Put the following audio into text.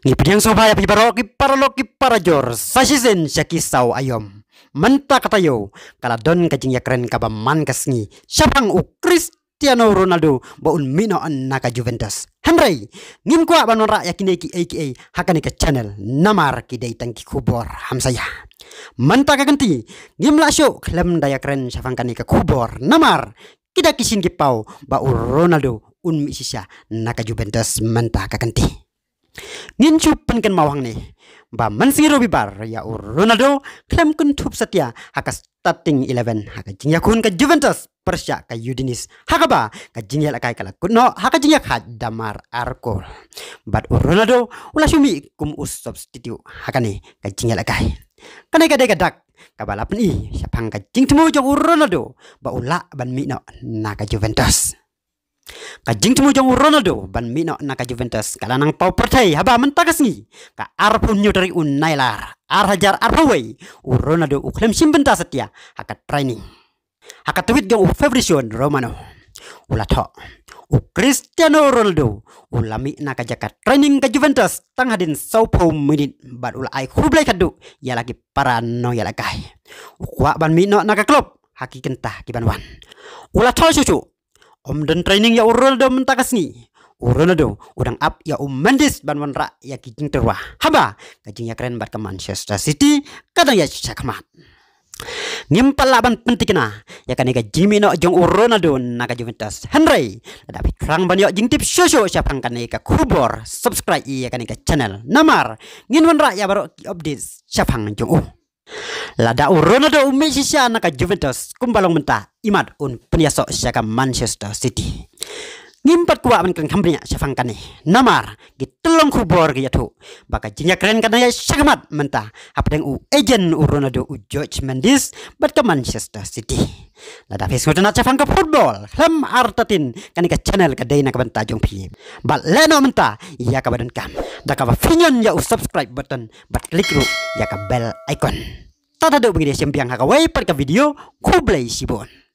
so Ngi pidiang sobaya piparoki paraloki parajor sasizen syakisau ayom. Menta katayo kaladon kajing yakren man kasngi syapang u Cristiano Ronaldo baun mino an naka Juventus. Henry ngin kwa banon rak yakineki aka hakani ka channel namar kidai tangki kubor hamsaya. Manta kaganti la syok klem dayakren siapang kani ka kubor namar kita kisin kipau bau Ronaldo un misisya naka Juventus menta ganti. Nin chupan ken mawang ni ba mansi bar ya ronaldo klem kun tup setia haka starting 11 haka jingya kun ke juventus persia ke Udinese haka ba ke jingya lakai kai kala kuno haka jingya ka damar arko. bat ronaldo ulah shumi kum us substitute haka ni ke jingya lakai. kai kanai ka dai ka i siapang ka jing temu jong ronaldo ba ula ban mi no na ka juventus ka mo jong ronaldo ban mino na ka juventus kala nang pau pertai haba mentakas ngi ka arpu nyutari un nailar ar hajar wei u ronaldo u klem simbenta setia hakat training hakat tweet jong u fabricion romano ula to u cristiano ronaldo u lami na ka jaka training ka juventus tang hadin sau pau minit bad ula ai khublai kadu ya lagi para no ya lagi, u kwa ban mino na ka klub hakikenta kiban wan ula cucu Om dan training ya urul do mentakas ni. Urul do udang up ya um mendis ban wanra ya kijing terwah. Haba kajing ya keren bar ke Manchester City kadang ya cakmat. Ngimpal laban pentikna ya kan ega Jimmy no jong Ronaldo naga Juventus Henry tapi terang ban yo ya jing tip show siapa kan ega kubor subscribe ya kan ega channel namar ngin wanra ya baru update siapa jong u Lada da umi sisa na ka Juventus kumbalong menta imat un penyaso saka Manchester City ngimpat kuwa man kan kambrinya safang kane namar gitulong kubor ge yatu baka jinya keren kana ya mentah. Apa yang u ejen u Ronaldo u George Mendes bat ke Manchester City lada Facebook ngotena syafang ke football lem artatin kani ka channel ka deina ka benta jong ba leno menta ya ka badan kam da ka finyon ya u subscribe button ba klik ru ya ka bell icon Tata do bagay siyempre ang hakawai, pada video, kublai sibon.